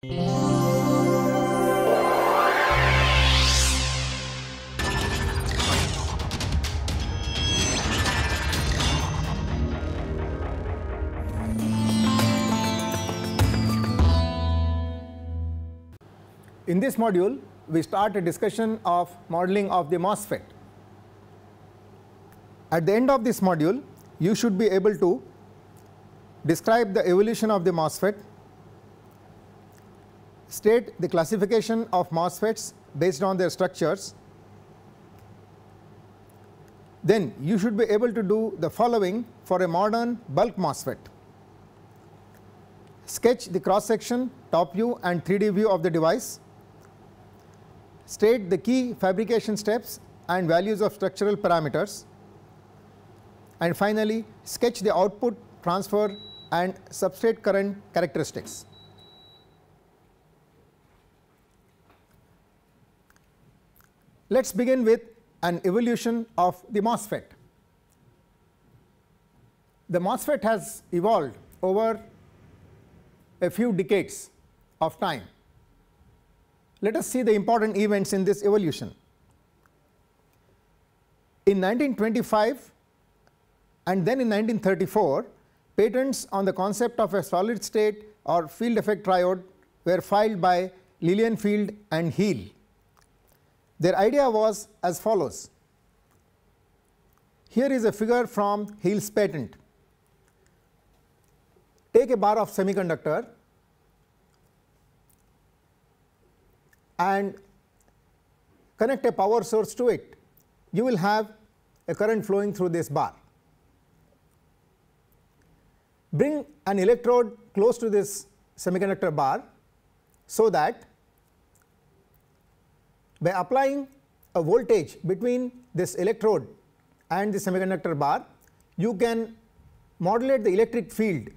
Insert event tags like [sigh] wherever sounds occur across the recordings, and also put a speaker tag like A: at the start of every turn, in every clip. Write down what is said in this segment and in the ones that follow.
A: In this module, we start a discussion of modeling of the MOSFET. At the end of this module, you should be able to describe the evolution of the MOSFET state the classification of MOSFETs based on their structures, then you should be able to do the following for a modern bulk MOSFET. Sketch the cross section, top view and 3D view of the device. State the key fabrication steps and values of structural parameters. And finally, sketch the output, transfer and substrate current characteristics. Let's begin with an evolution of the MOSFET. The MOSFET has evolved over a few decades of time. Let us see the important events in this evolution. In 1925 and then in 1934, patents on the concept of a solid state or field effect triode were filed by Lilienfeld and Heal. Their idea was as follows. Here is a figure from Hill's patent. Take a bar of semiconductor and connect a power source to it. You will have a current flowing through this bar. Bring an electrode close to this semiconductor bar so that by applying a voltage between this electrode and the semiconductor bar, you can modulate the electric field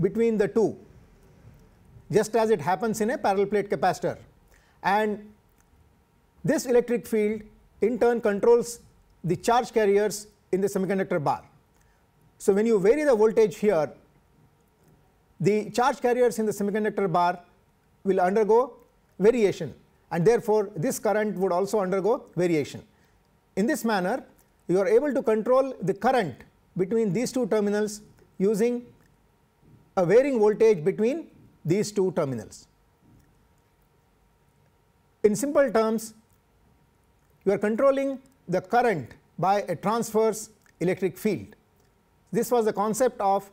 A: between the two just as it happens in a parallel plate capacitor. And this electric field in turn controls the charge carriers in the semiconductor bar. So, when you vary the voltage here, the charge carriers in the semiconductor bar will undergo variation and therefore this current would also undergo variation. In this manner, you are able to control the current between these two terminals using a varying voltage between these two terminals. In simple terms, you are controlling the current by a transverse electric field. This was the concept of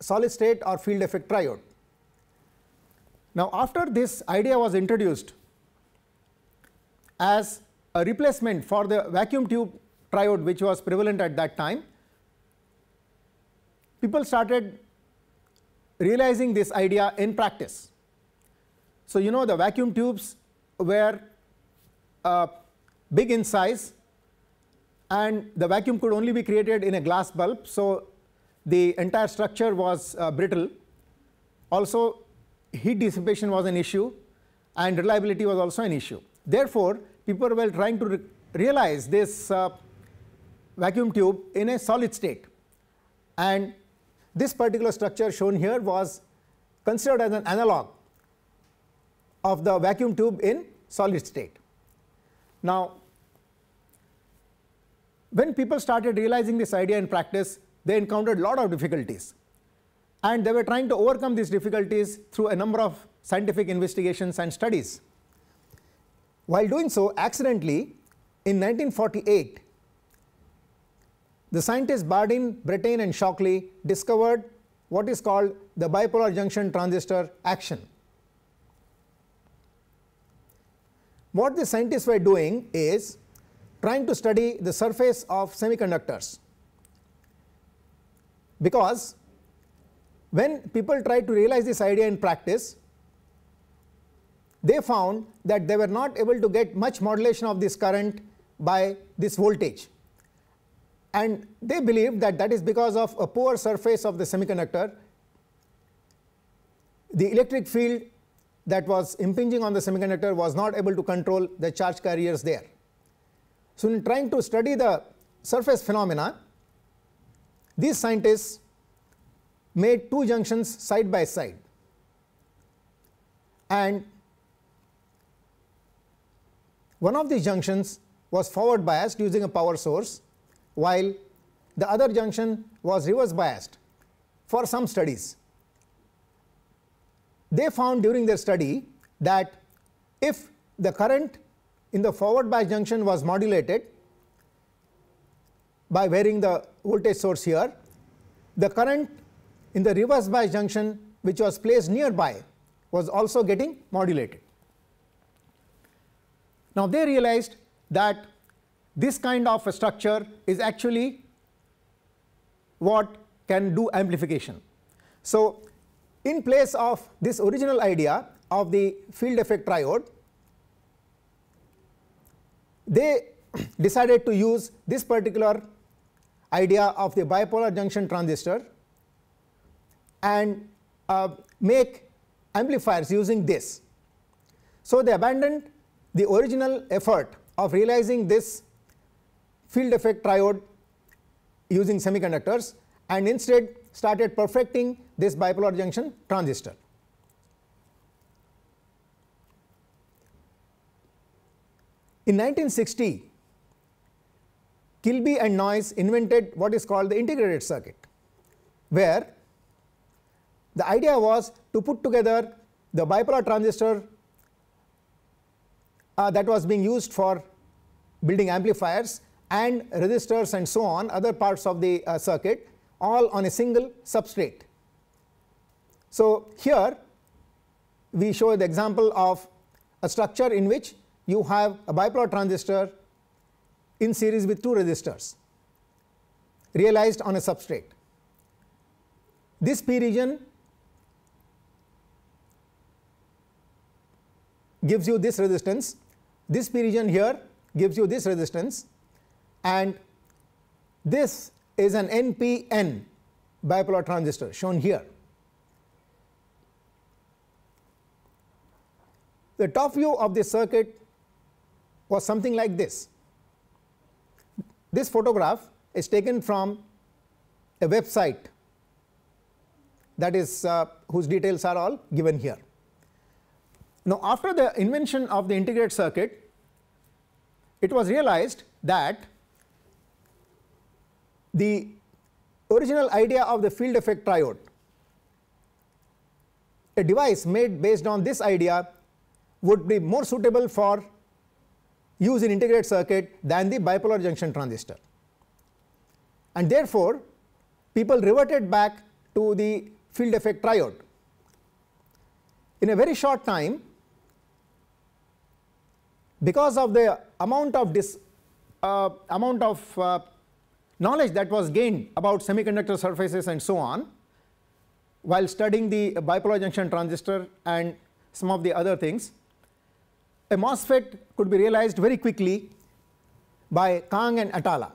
A: solid state or field effect triode. Now, after this idea was introduced as a replacement for the vacuum tube triode which was prevalent at that time. People started realizing this idea in practice. So, you know the vacuum tubes were uh, big in size and the vacuum could only be created in a glass bulb. So, the entire structure was uh, brittle. Also heat dissipation was an issue and reliability was also an issue. Therefore, people were trying to re realize this uh, vacuum tube in a solid state. And this particular structure shown here was considered as an analog of the vacuum tube in solid state. Now, when people started realizing this idea in practice, they encountered a lot of difficulties. And they were trying to overcome these difficulties through a number of scientific investigations and studies. While doing so, accidentally, in 1948, the scientists Bardeen, Brattain and Shockley discovered what is called the bipolar junction transistor action. What the scientists were doing is trying to study the surface of semiconductors because when people try to realize this idea in practice, they found that they were not able to get much modulation of this current by this voltage. And they believed that that is because of a poor surface of the semiconductor. The electric field that was impinging on the semiconductor was not able to control the charge carriers there. So, in trying to study the surface phenomena, these scientists made two junctions side by side and one of these junctions was forward biased using a power source, while the other junction was reverse biased for some studies. They found during their study that if the current in the forward bias junction was modulated by varying the voltage source here, the current in the reverse bias junction which was placed nearby was also getting modulated. Now they realized that this kind of a structure is actually what can do amplification. So in place of this original idea of the field effect triode, they [clears throat] decided to use this particular idea of the bipolar junction transistor and uh, make amplifiers using this. So they abandoned the original effort of realizing this field effect triode using semiconductors and instead started perfecting this bipolar junction transistor. In 1960, Kilby and Noyce invented what is called the integrated circuit, where the idea was to put together the bipolar transistor uh, that was being used for building amplifiers and resistors and so on other parts of the uh, circuit all on a single substrate. So, here we show the example of a structure in which you have a bipolar transistor in series with two resistors realized on a substrate. This p region gives you this resistance this p region here gives you this resistance and this is an NPN bipolar transistor shown here. The top view of this circuit was something like this. This photograph is taken from a website that is uh, whose details are all given here. Now after the invention of the integrated circuit it was realized that the original idea of the field effect triode, a device made based on this idea would be more suitable for use in integrated circuit than the bipolar junction transistor. And therefore, people reverted back to the field effect triode. In a very short time, because of the amount of uh, amount of uh, knowledge that was gained about semiconductor surfaces and so on while studying the bipolar junction transistor and some of the other things a MOSFET could be realized very quickly by Kang and Atala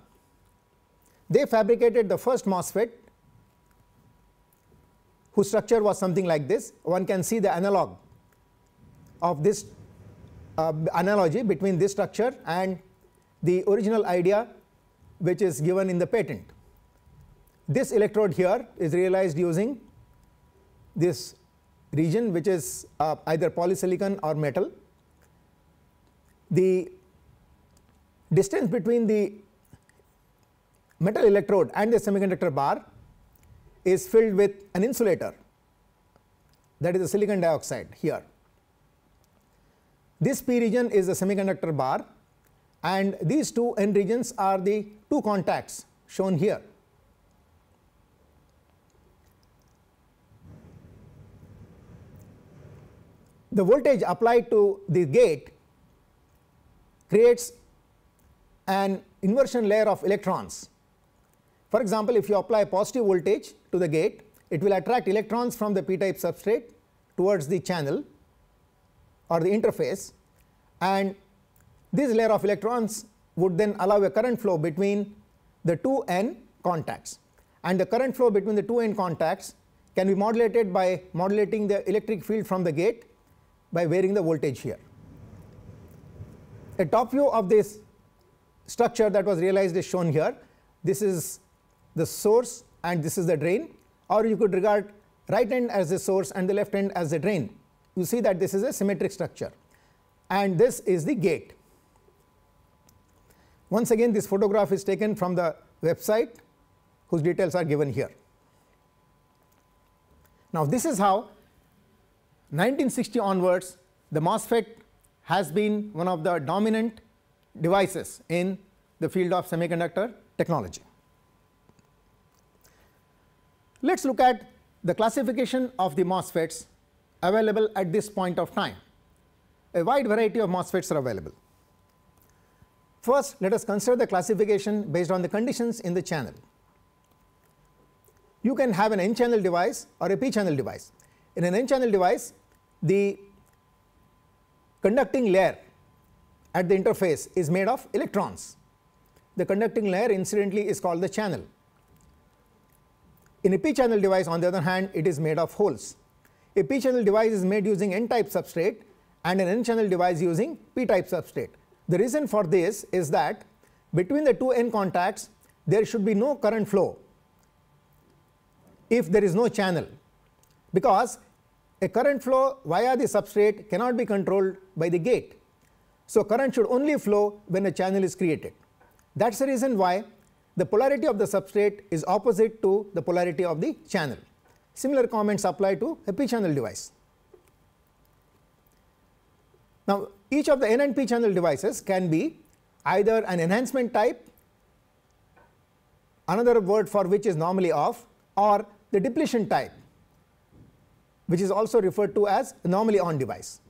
A: they fabricated the first MOSFET whose structure was something like this one can see the analog of this uh, analogy between this structure and the original idea which is given in the patent. This electrode here is realized using this region which is uh, either polysilicon or metal. The distance between the metal electrode and the semiconductor bar is filled with an insulator that is the silicon dioxide here. This P region is the semiconductor bar and these two N regions are the two contacts shown here. The voltage applied to the gate creates an inversion layer of electrons. For example, if you apply positive voltage to the gate, it will attract electrons from the p-type substrate towards the channel or the interface and this layer of electrons would then allow a current flow between the two n contacts and the current flow between the two n contacts can be modulated by modulating the electric field from the gate by varying the voltage here. A top view of this structure that was realized is shown here. This is the source and this is the drain or you could regard right end as the source and the left end as the drain you see that this is a symmetric structure and this is the gate. Once again this photograph is taken from the website whose details are given here. Now this is how 1960 onwards the MOSFET has been one of the dominant devices in the field of semiconductor technology. Let us look at the classification of the MOSFETs available at this point of time. A wide variety of MOSFETs are available. First, let us consider the classification based on the conditions in the channel. You can have an n-channel device or a p-channel device. In an n-channel device, the conducting layer at the interface is made of electrons. The conducting layer incidentally is called the channel. In a p-channel device on the other hand, it is made of holes. A p-channel device is made using n-type substrate and an n-channel device using p-type substrate. The reason for this is that between the two n contacts there should be no current flow if there is no channel because a current flow via the substrate cannot be controlled by the gate. So, current should only flow when a channel is created. That is the reason why the polarity of the substrate is opposite to the polarity of the channel. Similar comments apply to p channel device. Now, each of the N and P channel devices can be either an enhancement type, another word for which is normally off, or the depletion type, which is also referred to as normally on device.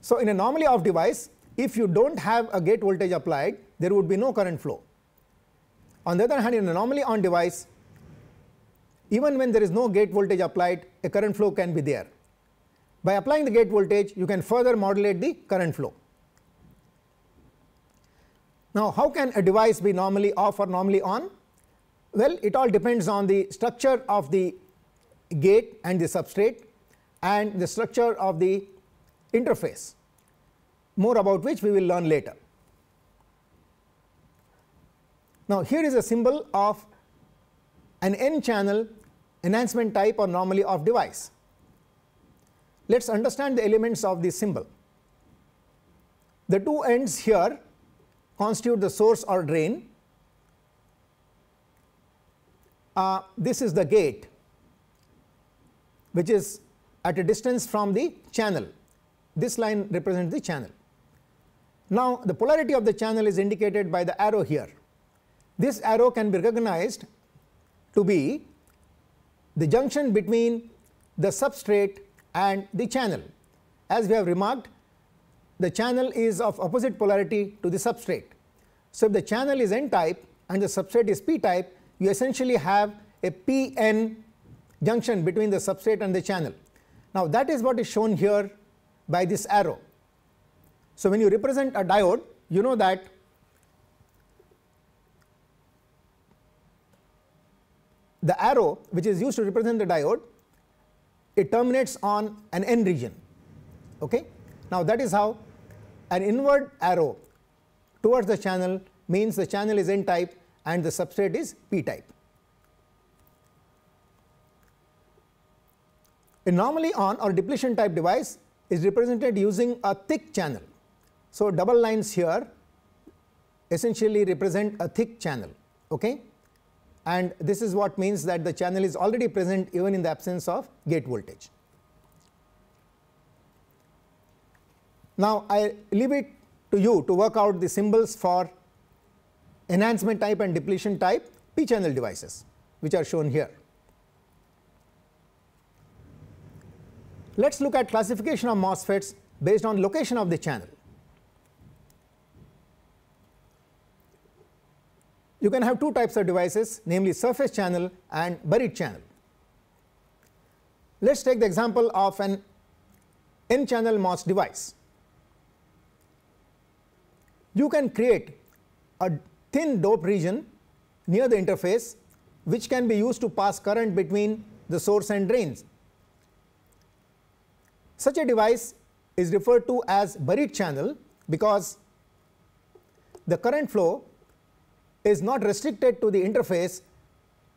A: So, in a normally off device, if you do not have a gate voltage applied, there would be no current flow. On the other hand, in a normally on device, even when there is no gate voltage applied, a current flow can be there. By applying the gate voltage, you can further modulate the current flow. Now, how can a device be normally off or normally on? Well, it all depends on the structure of the gate and the substrate and the structure of the interface, more about which we will learn later. Now, here is a symbol of an n channel enhancement type or normally of device. Let's understand the elements of this symbol. The two ends here constitute the source or drain. Uh, this is the gate which is at a distance from the channel. This line represents the channel. Now, the polarity of the channel is indicated by the arrow here. This arrow can be recognized to be the junction between the substrate and the channel. As we have remarked, the channel is of opposite polarity to the substrate. So, if the channel is n-type and the substrate is p-type, you essentially have a p-n junction between the substrate and the channel. Now, that is what is shown here by this arrow. So, when you represent a diode, you know that the arrow, which is used to represent the diode, it terminates on an N region. Okay? Now that is how an inward arrow towards the channel means the channel is N type and the substrate is P type. A normally on or depletion type device is represented using a thick channel. So double lines here essentially represent a thick channel. Okay? And this is what means that the channel is already present even in the absence of gate voltage. Now, I leave it to you to work out the symbols for enhancement type and depletion type p channel devices which are shown here. Let us look at classification of MOSFETs based on location of the channel. you can have two types of devices namely surface channel and buried channel. Let us take the example of an n channel MOS device. You can create a thin dope region near the interface which can be used to pass current between the source and drains. Such a device is referred to as buried channel because the current flow is not restricted to the interface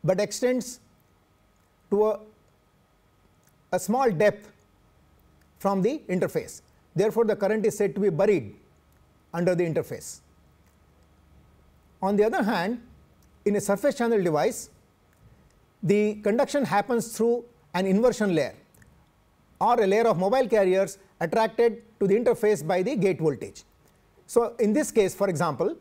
A: but extends to a, a small depth from the interface. Therefore, the current is said to be buried under the interface. On the other hand, in a surface channel device, the conduction happens through an inversion layer or a layer of mobile carriers attracted to the interface by the gate voltage. So, in this case for example,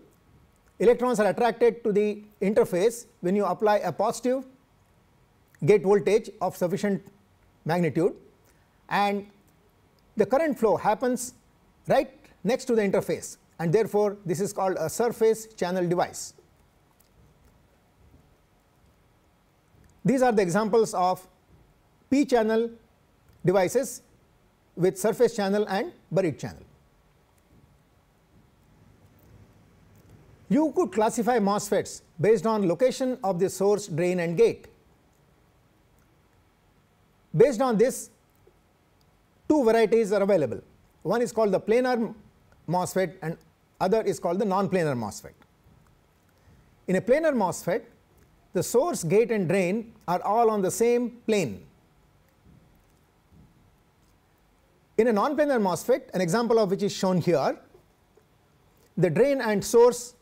A: Electrons are attracted to the interface when you apply a positive gate voltage of sufficient magnitude and the current flow happens right next to the interface and therefore, this is called a surface channel device. These are the examples of p channel devices with surface channel and buried channel. You could classify MOSFETs based on location of the source, drain and gate. Based on this, two varieties are available. One is called the planar MOSFET and other is called the non-planar MOSFET. In a planar MOSFET, the source, gate and drain are all on the same plane. In a non-planar MOSFET, an example of which is shown here, the drain and source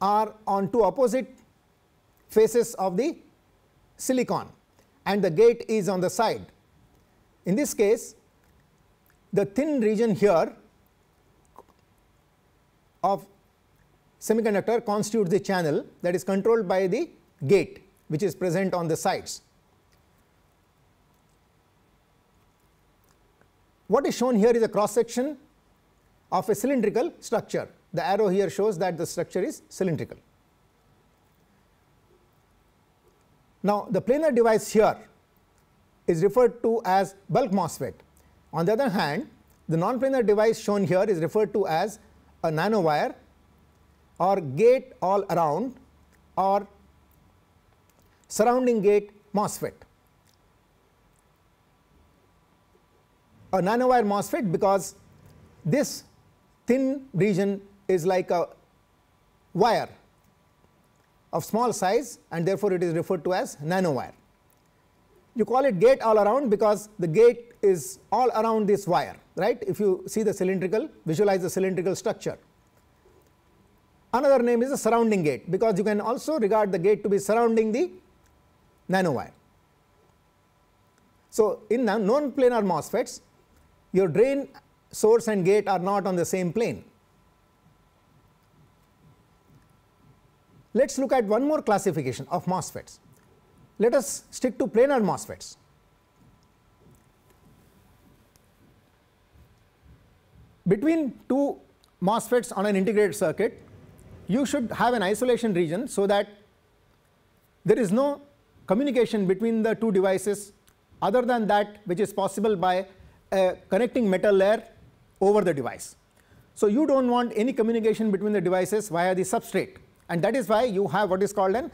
A: are on two opposite faces of the silicon and the gate is on the side. In this case, the thin region here of semiconductor constitutes the channel that is controlled by the gate which is present on the sides. What is shown here is a cross section of a cylindrical structure the arrow here shows that the structure is cylindrical. Now, the planar device here is referred to as bulk MOSFET. On the other hand, the non-planar device shown here is referred to as a nanowire or gate all around or surrounding gate MOSFET. A nanowire MOSFET because this thin region is like a wire of small size and therefore it is referred to as nanowire. You call it gate all around because the gate is all around this wire, right? If you see the cylindrical, visualize the cylindrical structure. Another name is the surrounding gate because you can also regard the gate to be surrounding the nanowire. So, in non-planar MOSFETs, your drain, source and gate are not on the same plane. Let's look at one more classification of MOSFETs. Let us stick to planar MOSFETs. Between two MOSFETs on an integrated circuit, you should have an isolation region so that there is no communication between the two devices other than that which is possible by a connecting metal layer over the device. So, you do not want any communication between the devices via the substrate and that is why you have what is called an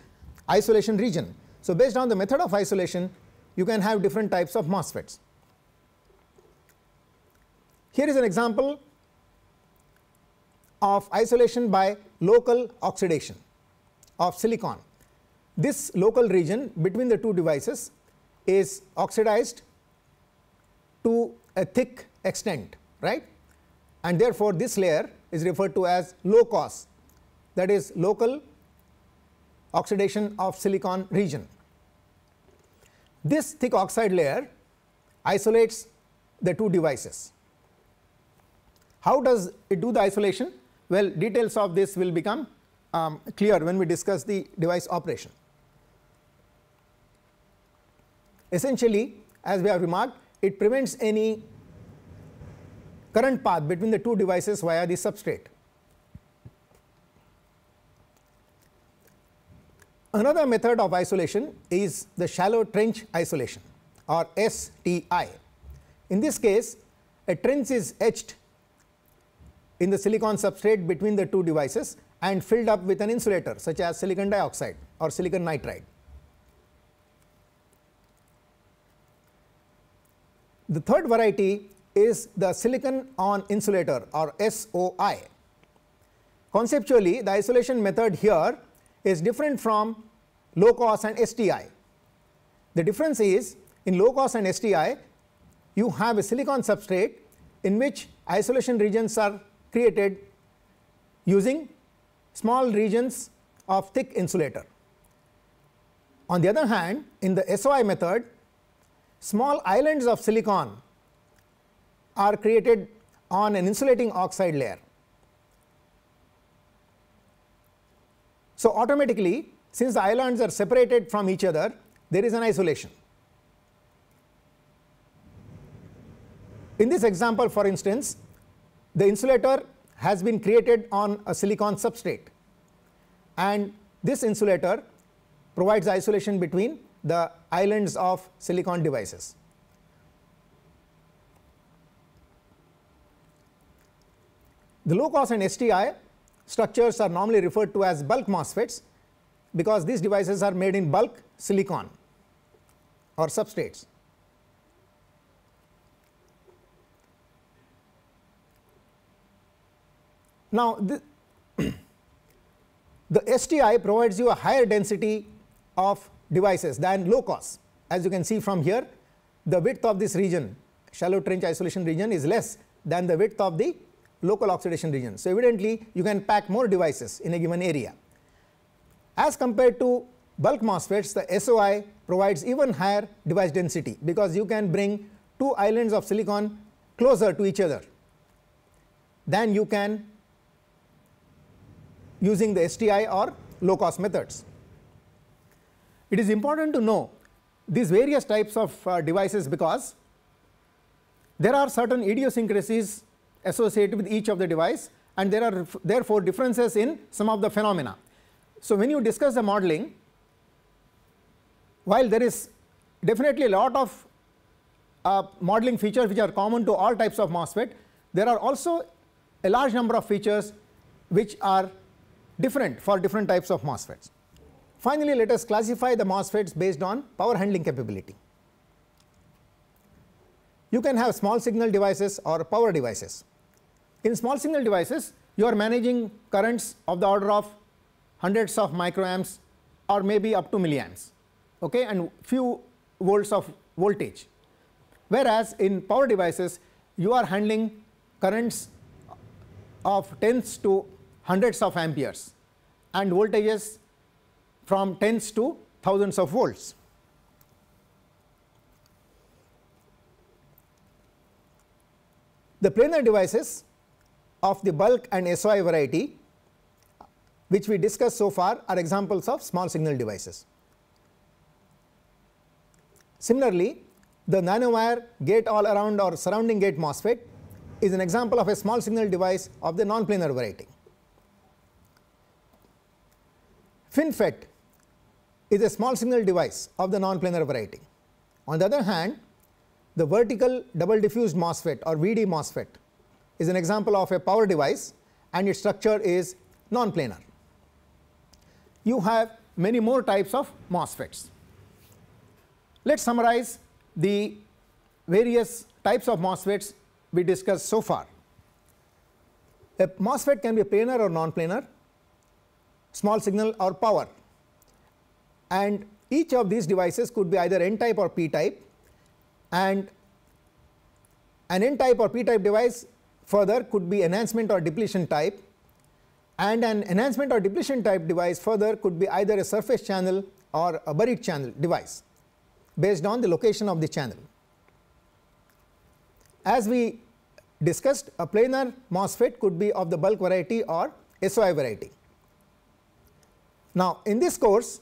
A: isolation region. So based on the method of isolation, you can have different types of MOSFETs. Here is an example of isolation by local oxidation of silicon. This local region between the two devices is oxidized to a thick extent, right? And therefore, this layer is referred to as low cost that is local oxidation of silicon region. This thick oxide layer isolates the two devices. How does it do the isolation? Well, details of this will become um, clear when we discuss the device operation. Essentially, as we have remarked, it prevents any current path between the two devices via the substrate. Another method of isolation is the shallow trench isolation or STI. In this case, a trench is etched in the silicon substrate between the two devices and filled up with an insulator such as silicon dioxide or silicon nitride. The third variety is the silicon on insulator or SOI. Conceptually, the isolation method here is different from low cost and STI. The difference is in low cost and STI, you have a silicon substrate in which isolation regions are created using small regions of thick insulator. On the other hand, in the SOI method, small islands of silicon are created on an insulating oxide layer. So automatically, since the islands are separated from each other, there is an isolation. In this example, for instance, the insulator has been created on a silicon substrate and this insulator provides isolation between the islands of silicon devices. The low cost and STI structures are normally referred to as bulk MOSFETs because these devices are made in bulk silicon or substrates. Now, the, [clears throat] the STI provides you a higher density of devices than low cost. As you can see from here, the width of this region, shallow trench isolation region is less than the width of the local oxidation region. So evidently, you can pack more devices in a given area. As compared to bulk MOSFETs, the SOI provides even higher device density because you can bring two islands of silicon closer to each other than you can using the STI or low cost methods. It is important to know these various types of uh, devices because there are certain idiosyncrasies associated with each of the device and there are therefore differences in some of the phenomena. So when you discuss the modeling, while there is definitely a lot of uh, modeling features which are common to all types of MOSFET, there are also a large number of features which are different for different types of MOSFETs. Finally, let us classify the MOSFETs based on power handling capability. You can have small signal devices or power devices. In small signal devices, you are managing currents of the order of hundreds of microamps or maybe up to milliamps, okay, and few volts of voltage. Whereas in power devices, you are handling currents of tens to hundreds of amperes and voltages from tens to thousands of volts. The planar devices of the bulk and SOI variety which we discussed so far are examples of small signal devices. Similarly, the nanowire gate all around or surrounding gate MOSFET is an example of a small signal device of the non-planar variety. FinFET is a small signal device of the non-planar variety. On the other hand, the vertical double diffused MOSFET or VD MOSFET is an example of a power device and its structure is non-planar. You have many more types of MOSFETs. Let us summarize the various types of MOSFETs we discussed so far. A MOSFET can be planar or non-planar, small signal or power and each of these devices could be either n type or p type and an n type or p type device Further could be enhancement or depletion type and an enhancement or depletion type device further could be either a surface channel or a buried channel device based on the location of the channel. As we discussed a planar MOSFET could be of the bulk variety or SOI variety. Now in this course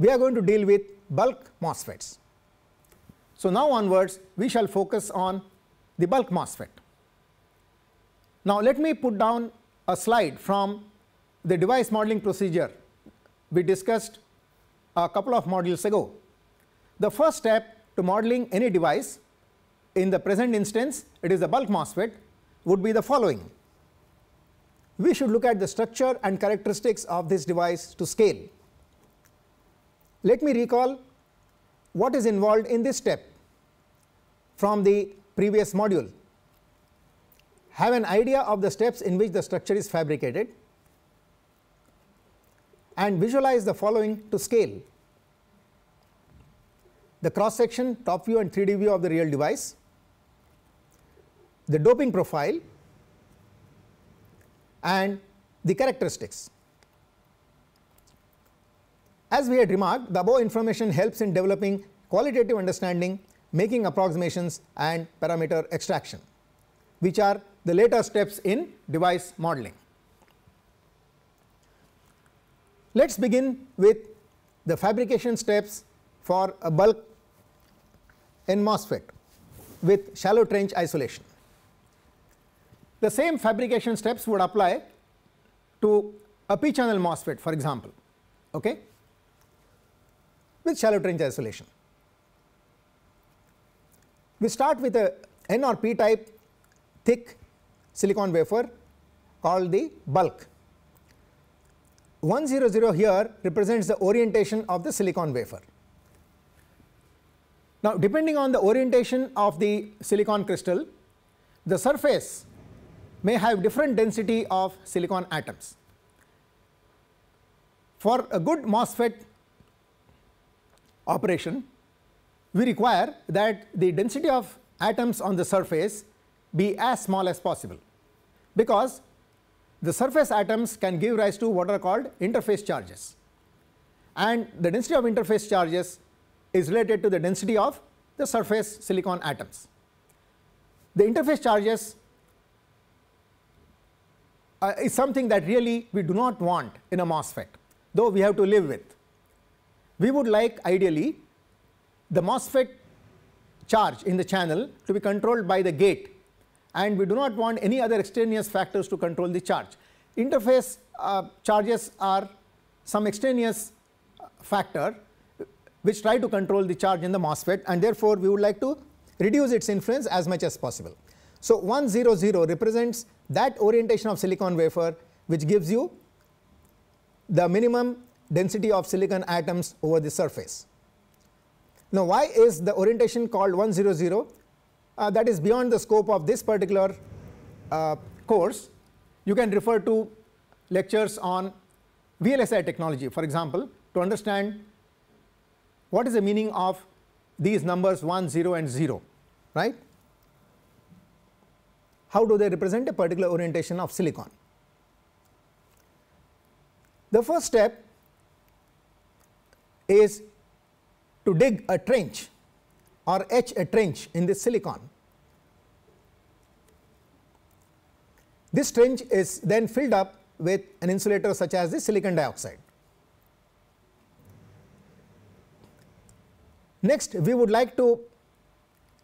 A: we are going to deal with bulk MOSFETs. So now onwards we shall focus on the bulk MOSFET. Now let me put down a slide from the device modeling procedure we discussed a couple of modules ago. The first step to modeling any device in the present instance it is a bulk MOSFET would be the following. We should look at the structure and characteristics of this device to scale. Let me recall what is involved in this step from the previous module have an idea of the steps in which the structure is fabricated and visualize the following to scale. The cross section, top view and 3D view of the real device, the doping profile and the characteristics. As we had remarked, the above information helps in developing qualitative understanding, making approximations and parameter extraction, which are the later steps in device modeling. Let us begin with the fabrication steps for a bulk n MOSFET with shallow trench isolation. The same fabrication steps would apply to a p channel MOSFET for example okay, with shallow trench isolation. We start with a n or p type thick silicon wafer called the bulk. 100 here represents the orientation of the silicon wafer. Now depending on the orientation of the silicon crystal, the surface may have different density of silicon atoms. For a good MOSFET operation, we require that the density of atoms on the surface be as small as possible because the surface atoms can give rise to what are called interface charges and the density of interface charges is related to the density of the surface silicon atoms. The interface charges uh, is something that really we do not want in a MOSFET though we have to live with. We would like ideally the MOSFET charge in the channel to be controlled by the gate and we do not want any other extraneous factors to control the charge. Interface uh, charges are some extraneous uh, factor which try to control the charge in the MOSFET and therefore we would like to reduce its influence as much as possible. So 100 represents that orientation of silicon wafer which gives you the minimum density of silicon atoms over the surface. Now why is the orientation called 100? uh, that is beyond the scope of this particular uh, course, you can refer to lectures on VLSI technology, for example, to understand what is the meaning of these numbers 1, 0 and 0, right? How do they represent a particular orientation of silicon? The first step is to dig a trench or etch a trench in the silicon. This trench is then filled up with an insulator such as the silicon dioxide. Next, we would like to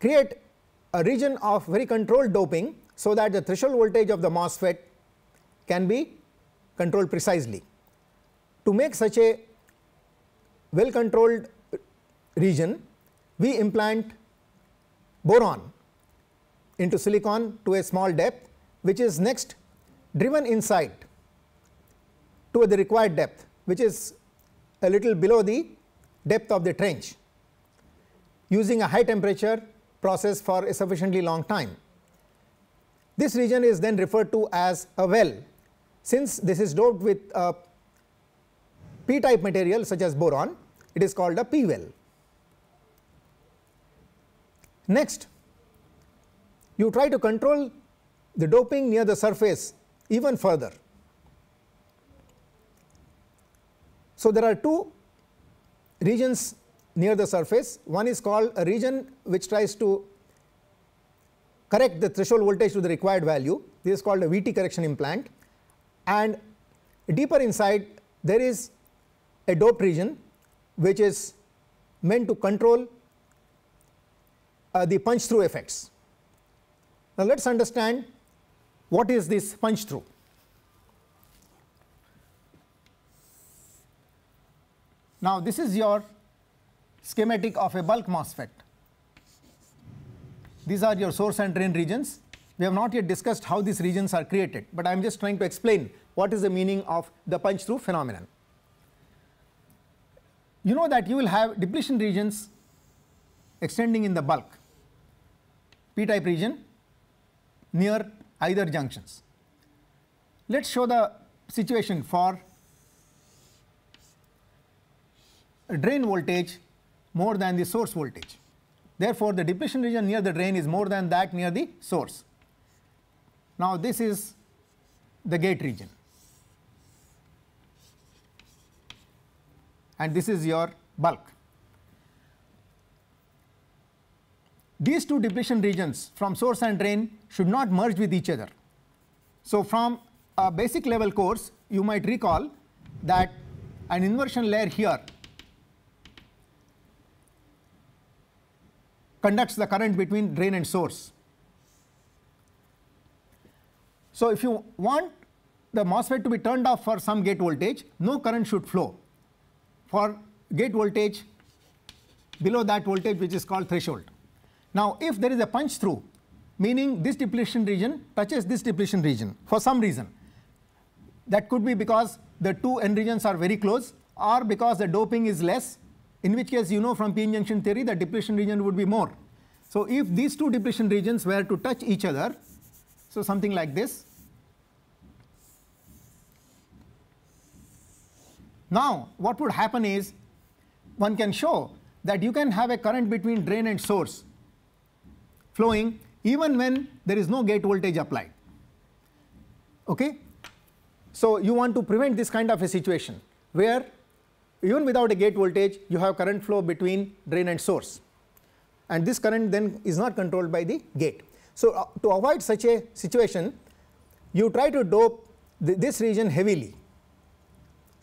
A: create a region of very controlled doping, so that the threshold voltage of the MOSFET can be controlled precisely. To make such a well controlled region, we implant boron into silicon to a small depth which is next driven inside to the required depth which is a little below the depth of the trench using a high temperature process for a sufficiently long time. This region is then referred to as a well since this is doped with a p-type material such as boron it is called a p-well. Next, you try to control the doping near the surface even further. So, there are two regions near the surface. One is called a region which tries to correct the threshold voltage to the required value. This is called a VT correction implant. And deeper inside there is a doped region which is meant to control uh, the punch through effects. Now let us understand what is this punch through. Now this is your schematic of a bulk MOSFET. These are your source and drain regions. We have not yet discussed how these regions are created, but I am just trying to explain what is the meaning of the punch through phenomenon. You know that you will have depletion regions extending in the bulk p-type region near either junctions. Let us show the situation for drain voltage more than the source voltage. Therefore, the depletion region near the drain is more than that near the source. Now, this is the gate region and this is your bulk. These two depletion regions from source and drain should not merge with each other. So from a basic level course, you might recall that an inversion layer here conducts the current between drain and source. So if you want the MOSFET to be turned off for some gate voltage, no current should flow for gate voltage below that voltage which is called threshold. Now, if there is a punch through, meaning this depletion region touches this depletion region for some reason, that could be because the two end regions are very close or because the doping is less, in which case you know from p-n junction theory the depletion region would be more. So, if these two depletion regions were to touch each other, so something like this. Now, what would happen is one can show that you can have a current between drain and source flowing even when there is no gate voltage applied. Okay? So, you want to prevent this kind of a situation where even without a gate voltage you have current flow between drain and source and this current then is not controlled by the gate. So, uh, to avoid such a situation you try to dope th this region heavily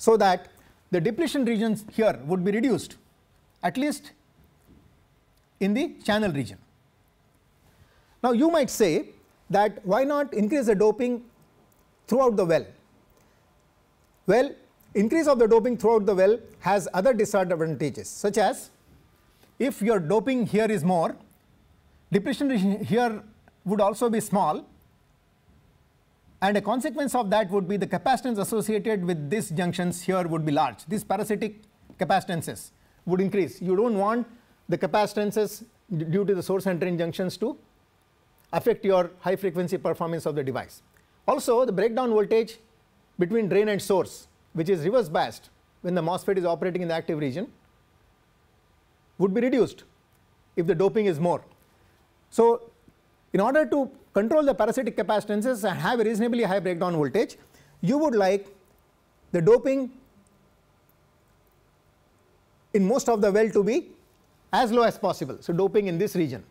A: so that the depletion regions here would be reduced at least in the channel region. Now you might say that why not increase the doping throughout the well? Well, increase of the doping throughout the well has other disadvantages such as if your doping here is more, depletion here would also be small and a consequence of that would be the capacitance associated with these junctions here would be large. These parasitic capacitances would increase. You do not want the capacitances due to the source and drain junctions to affect your high frequency performance of the device. Also, the breakdown voltage between drain and source, which is reverse biased when the MOSFET is operating in the active region, would be reduced if the doping is more. So, in order to control the parasitic capacitances and have a reasonably high breakdown voltage, you would like the doping in most of the well to be as low as possible. So, doping in this region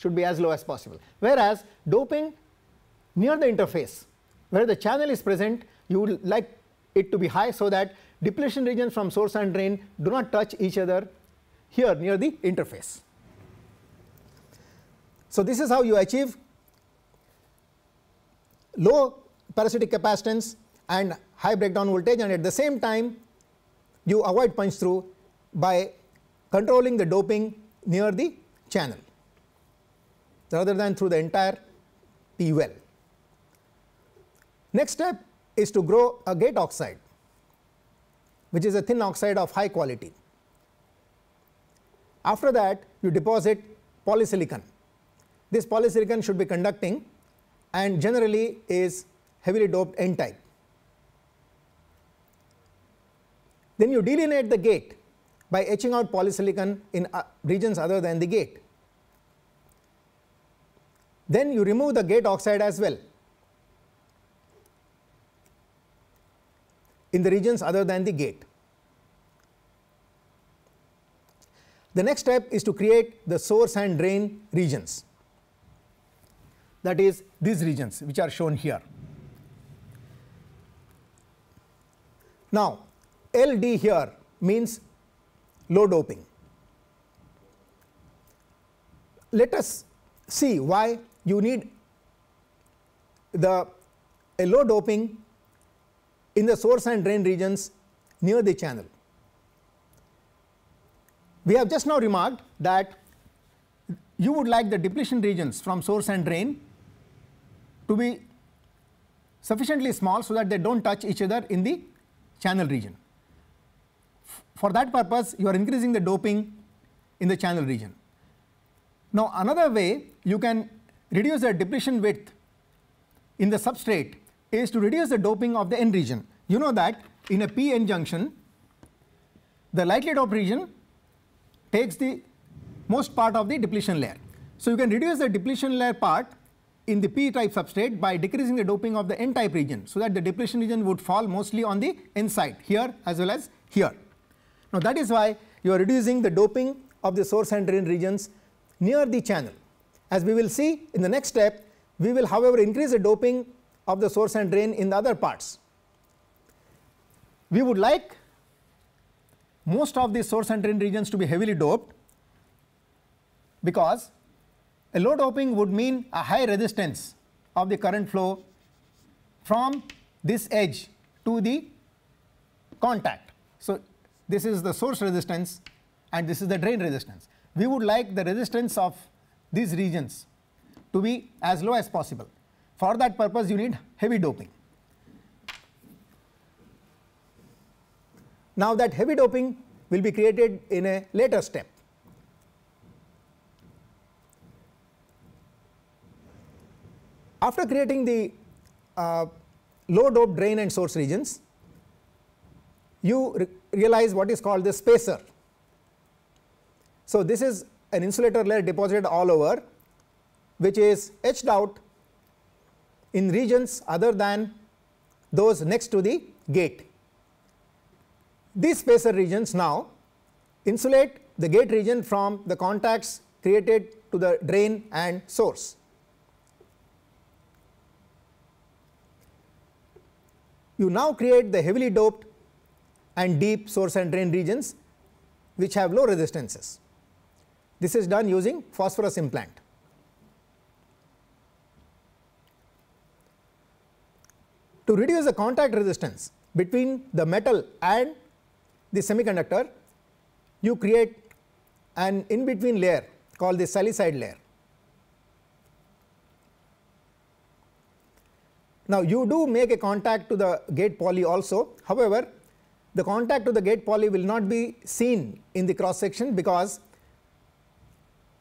A: should be as low as possible. Whereas doping near the interface where the channel is present, you would like it to be high so that depletion regions from source and drain do not touch each other here near the interface. So, this is how you achieve low parasitic capacitance and high breakdown voltage and at the same time you avoid punch through by controlling the doping near the channel rather than through the entire T well. Next step is to grow a gate oxide which is a thin oxide of high quality. After that you deposit polysilicon. This polysilicon should be conducting and generally is heavily doped n type. Then you delineate the gate by etching out polysilicon in uh, regions other than the gate. Then you remove the gate oxide as well in the regions other than the gate. The next step is to create the source and drain regions that is these regions which are shown here. Now, LD here means low doping. Let us see why you need the a low doping in the source and drain regions near the channel. We have just now remarked that you would like the depletion regions from source and drain to be sufficiently small so that they do not touch each other in the channel region. For that purpose you are increasing the doping in the channel region. Now another way you can reduce the depletion width in the substrate is to reduce the doping of the N region. You know that in a p-n junction, the lightly doped region takes the most part of the depletion layer. So you can reduce the depletion layer part in the p-type substrate by decreasing the doping of the n-type region so that the depletion region would fall mostly on the n side here as well as here. Now that is why you are reducing the doping of the source and drain regions near the channel as we will see in the next step, we will however increase the doping of the source and drain in the other parts. We would like most of the source and drain regions to be heavily doped because a low doping would mean a high resistance of the current flow from this edge to the contact. So, this is the source resistance and this is the drain resistance. We would like the resistance of these regions to be as low as possible. For that purpose, you need heavy doping. Now that heavy doping will be created in a later step. After creating the uh, low dope drain and source regions, you re realize what is called the spacer. So this is an insulator layer deposited all over which is etched out in regions other than those next to the gate. These spacer regions now insulate the gate region from the contacts created to the drain and source. You now create the heavily doped and deep source and drain regions which have low resistances. This is done using phosphorus implant. To reduce the contact resistance between the metal and the semiconductor, you create an in-between layer called the silicide layer. Now, you do make a contact to the gate poly also, however, the contact to the gate poly will not be seen in the cross section because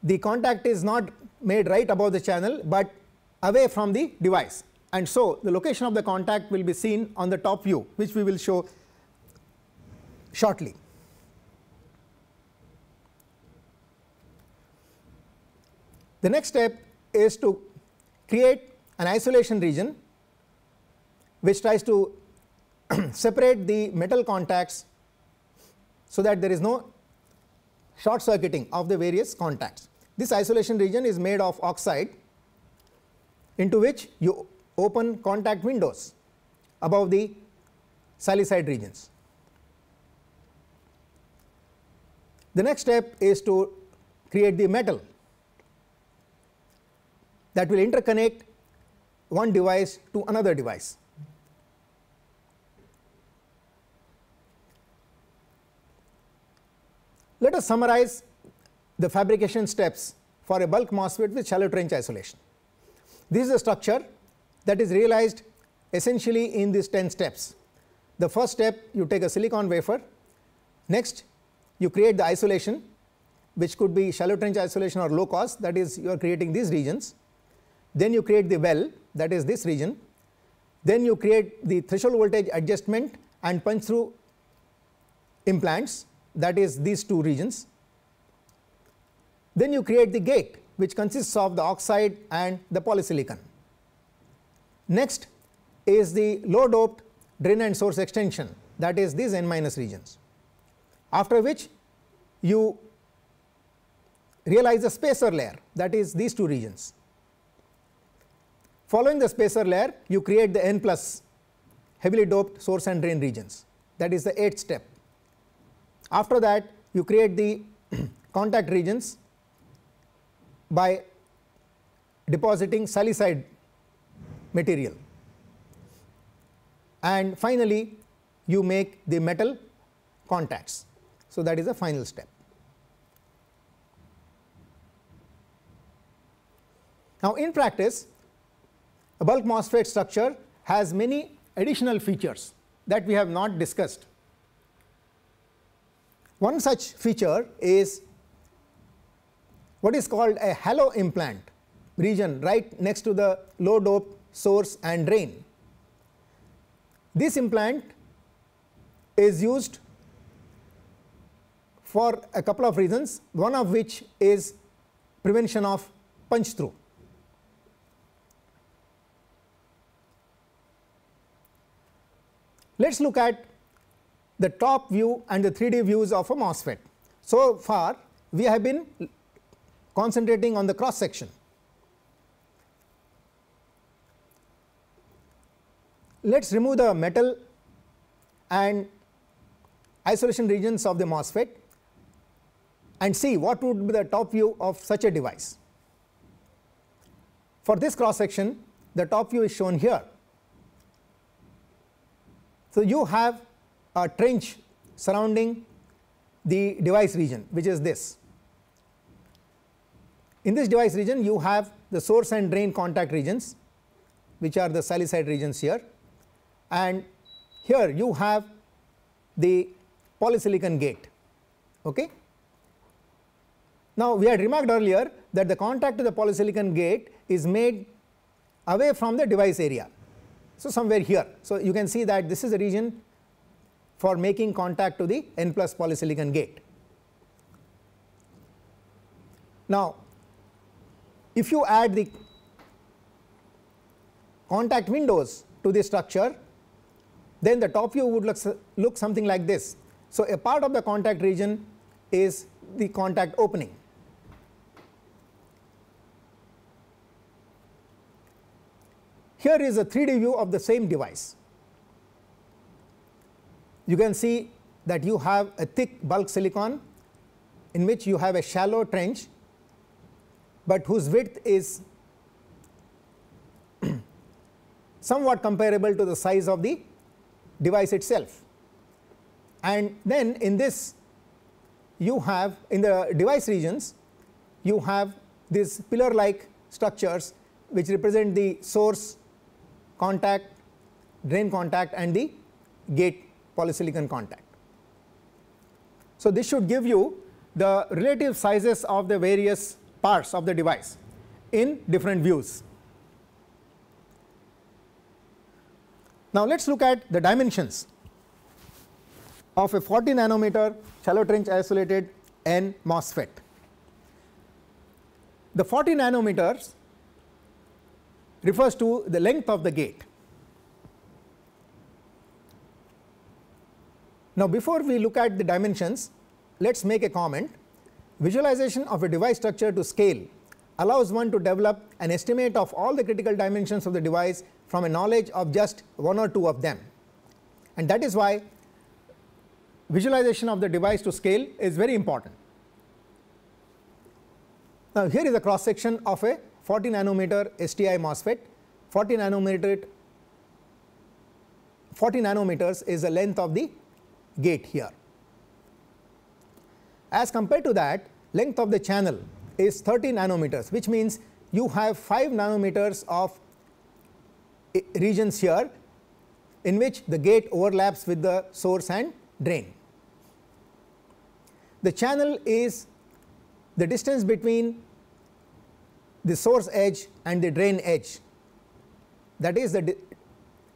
A: the contact is not made right above the channel but away from the device and so the location of the contact will be seen on the top view which we will show shortly. The next step is to create an isolation region which tries to [clears throat] separate the metal contacts so that there is no short circuiting of the various contacts. This isolation region is made of oxide into which you open contact windows above the silicide regions. The next step is to create the metal that will interconnect one device to another device. Let us summarize the fabrication steps for a bulk MOSFET with shallow trench isolation. This is a structure that is realized essentially in these 10 steps. The first step you take a silicon wafer, next you create the isolation which could be shallow trench isolation or low cost that is you are creating these regions. Then you create the well that is this region, then you create the threshold voltage adjustment and punch through implants that is these two regions. Then you create the gate, which consists of the oxide and the polysilicon. Next is the low doped drain and source extension that is these n minus regions. After which you realize the spacer layer that is these two regions. Following the spacer layer you create the n plus heavily doped source and drain regions that is the 8th step. After that you create the [clears throat] contact regions by depositing salicide material. And finally, you make the metal contacts. So, that is the final step. Now, in practice, a bulk MOSFET structure has many additional features that we have not discussed. One such feature is what is called a halo implant region right next to the low dope source and drain. This implant is used for a couple of reasons, one of which is prevention of punch through. Let us look at the top view and the 3D views of a MOSFET. So far, we have been concentrating on the cross section. Let us remove the metal and isolation regions of the MOSFET and see what would be the top view of such a device. For this cross section, the top view is shown here. So, you have a trench surrounding the device region which is this. In this device region you have the source and drain contact regions which are the salicide regions here and here you have the polysilicon gate okay. Now we had remarked earlier that the contact to the polysilicon gate is made away from the device area. So somewhere here so you can see that this is the region for making contact to the n plus polysilicon gate. Now if you add the contact windows to the structure, then the top view would look, look something like this. So a part of the contact region is the contact opening. Here is a 3D view of the same device. You can see that you have a thick bulk silicon in which you have a shallow trench but whose width is [clears throat] somewhat comparable to the size of the device itself. And then in this you have in the device regions you have these pillar like structures which represent the source contact, drain contact and the gate polysilicon contact. So, this should give you the relative sizes of the various parts of the device in different views. Now let us look at the dimensions of a 40 nanometer shallow trench isolated N MOSFET. The 40 nanometers refers to the length of the gate. Now before we look at the dimensions, let us make a comment Visualization of a device structure to scale allows one to develop an estimate of all the critical dimensions of the device from a knowledge of just one or two of them. And that is why visualization of the device to scale is very important. Now, here is a cross section of a 40 nanometer STI MOSFET, 40 nanometer 40 nanometers is the length of the gate here. As compared to that, length of the channel is 30 nanometers, which means you have 5 nanometers of regions here in which the gate overlaps with the source and drain. The channel is the distance between the source edge and the drain edge that is the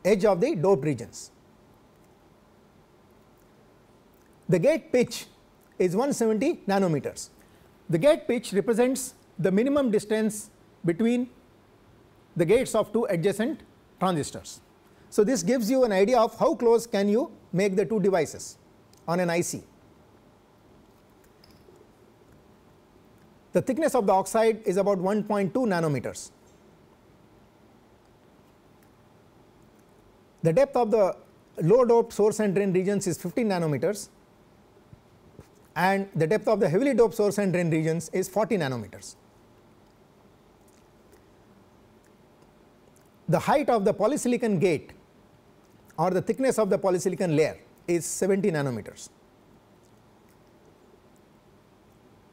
A: edge of the doped regions. The gate pitch is 170 nanometers. The gate pitch represents the minimum distance between the gates of two adjacent transistors. So this gives you an idea of how close can you make the two devices on an IC. The thickness of the oxide is about 1.2 nanometers. The depth of the low doped source and drain regions is 15 nanometers and the depth of the heavily doped source and drain regions is 40 nanometers. The height of the polysilicon gate or the thickness of the polysilicon layer is 70 nanometers.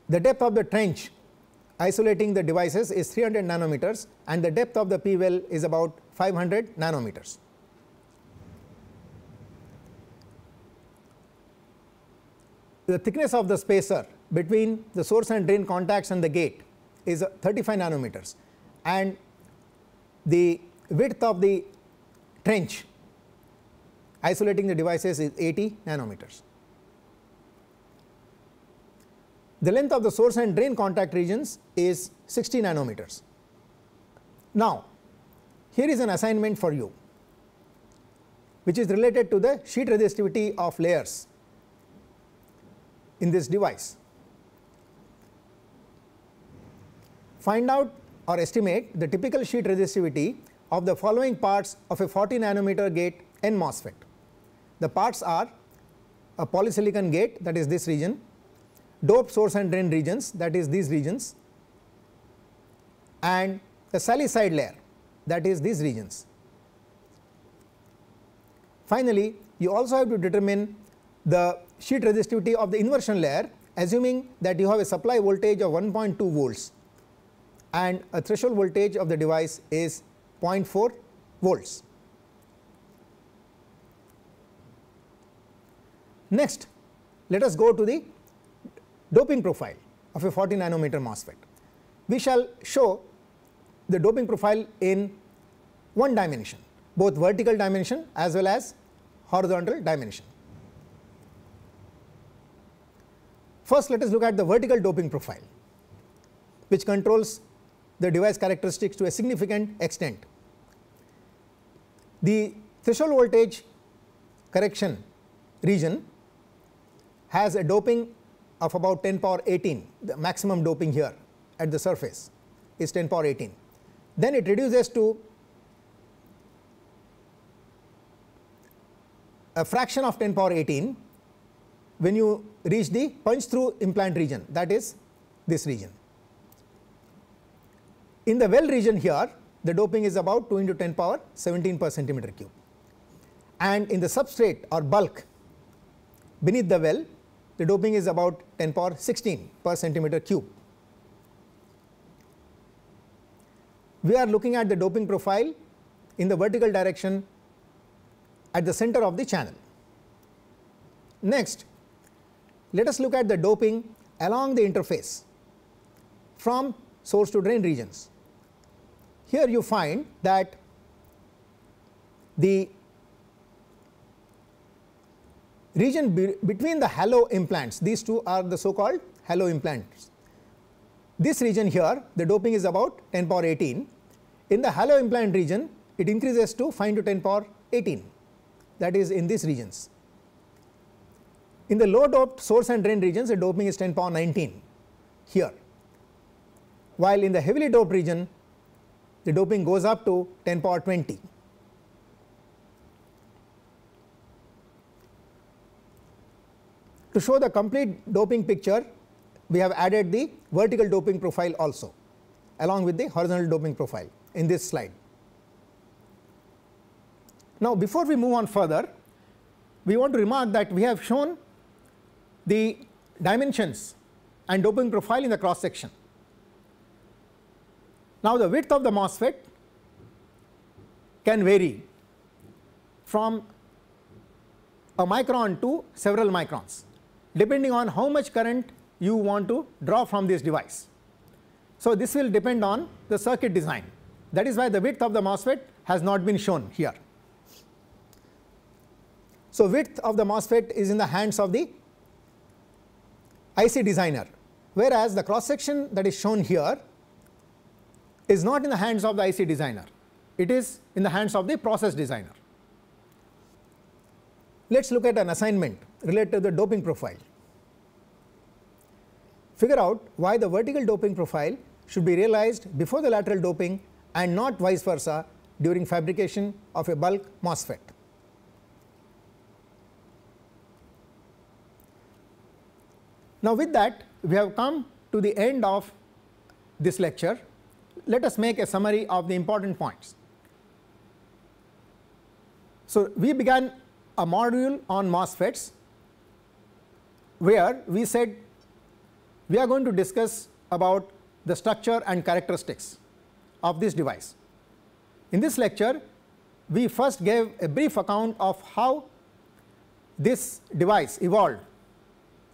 A: The depth of the trench isolating the devices is 300 nanometers and the depth of the P well is about 500 nanometers. the thickness of the spacer between the source and drain contacts and the gate is 35 nanometers and the width of the trench isolating the devices is 80 nanometers. The length of the source and drain contact regions is 60 nanometers. Now, here is an assignment for you which is related to the sheet resistivity of layers in this device. Find out or estimate the typical sheet resistivity of the following parts of a 40 nanometer gate N MOSFET. The parts are a polysilicon gate that is this region, doped source and drain regions that is these regions and the salicide layer that is these regions. Finally, you also have to determine the sheet resistivity of the inversion layer assuming that you have a supply voltage of 1.2 volts and a threshold voltage of the device is 0.4 volts. Next, let us go to the doping profile of a 40 nanometer MOSFET. We shall show the doping profile in one dimension, both vertical dimension as well as horizontal dimension. First, let us look at the vertical doping profile, which controls the device characteristics to a significant extent. The threshold voltage correction region has a doping of about 10 power 18, the maximum doping here at the surface is 10 power 18. Then it reduces to a fraction of 10 power 18 when you reach the punch through implant region that is this region. In the well region here the doping is about 2 into 10 power 17 per centimeter cube and in the substrate or bulk beneath the well the doping is about 10 power 16 per centimeter cube. We are looking at the doping profile in the vertical direction at the center of the channel. Next let us look at the doping along the interface from source to drain regions. Here you find that the region be between the halo implants, these two are the so called halo implants. This region here the doping is about 10 power 18, in the halo implant region it increases to 5 to 10 power 18 that is in these regions. In the low doped source and drain regions, the doping is 10 power 19 here, while in the heavily doped region, the doping goes up to 10 power 20. To show the complete doping picture, we have added the vertical doping profile also along with the horizontal doping profile in this slide. Now, before we move on further, we want to remark that we have shown the dimensions and doping profile in the cross section. Now, the width of the MOSFET can vary from a micron to several microns depending on how much current you want to draw from this device. So, this will depend on the circuit design that is why the width of the MOSFET has not been shown here. So, width of the MOSFET is in the hands of the IC designer. Whereas the cross section that is shown here is not in the hands of the IC designer, it is in the hands of the process designer. Let us look at an assignment related to the doping profile. Figure out why the vertical doping profile should be realized before the lateral doping and not vice versa during fabrication of a bulk MOSFET. Now with that we have come to the end of this lecture. Let us make a summary of the important points. So we began a module on MOSFETs where we said we are going to discuss about the structure and characteristics of this device. In this lecture we first gave a brief account of how this device evolved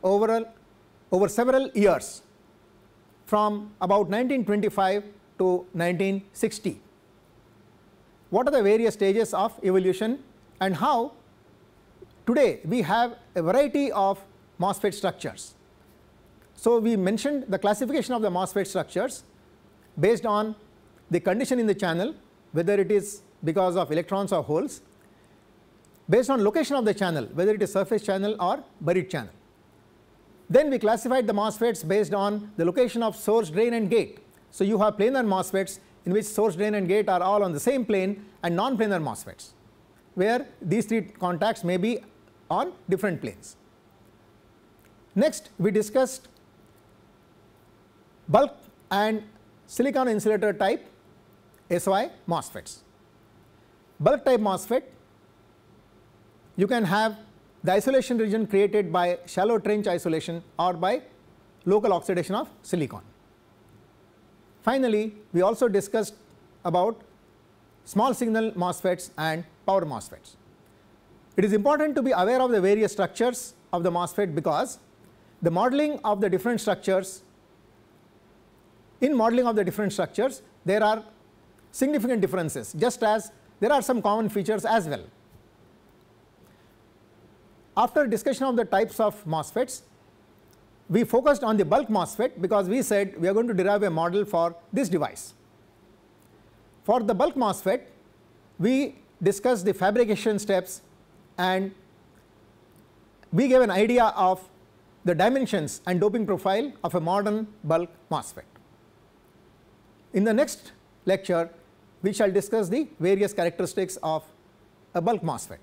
A: overall over several years from about 1925 to 1960. What are the various stages of evolution and how today we have a variety of MOSFET structures. So, we mentioned the classification of the MOSFET structures based on the condition in the channel whether it is because of electrons or holes based on location of the channel whether it is surface channel or buried channel. Then we classified the MOSFETs based on the location of source, drain and gate. So you have planar MOSFETs in which source, drain and gate are all on the same plane and non-planar MOSFETs where these three contacts may be on different planes. Next we discussed bulk and silicon insulator type SY MOSFETs. Bulk type MOSFET you can have the isolation region created by shallow trench isolation or by local oxidation of silicon. Finally, we also discussed about small signal MOSFETs and power MOSFETs. It is important to be aware of the various structures of the MOSFET because the modeling of the different structures, in modeling of the different structures, there are significant differences just as there are some common features as well after discussion of the types of MOSFETs, we focused on the bulk MOSFET because we said we are going to derive a model for this device. For the bulk MOSFET, we discussed the fabrication steps and we gave an idea of the dimensions and doping profile of a modern bulk MOSFET. In the next lecture, we shall discuss the various characteristics of a bulk MOSFET.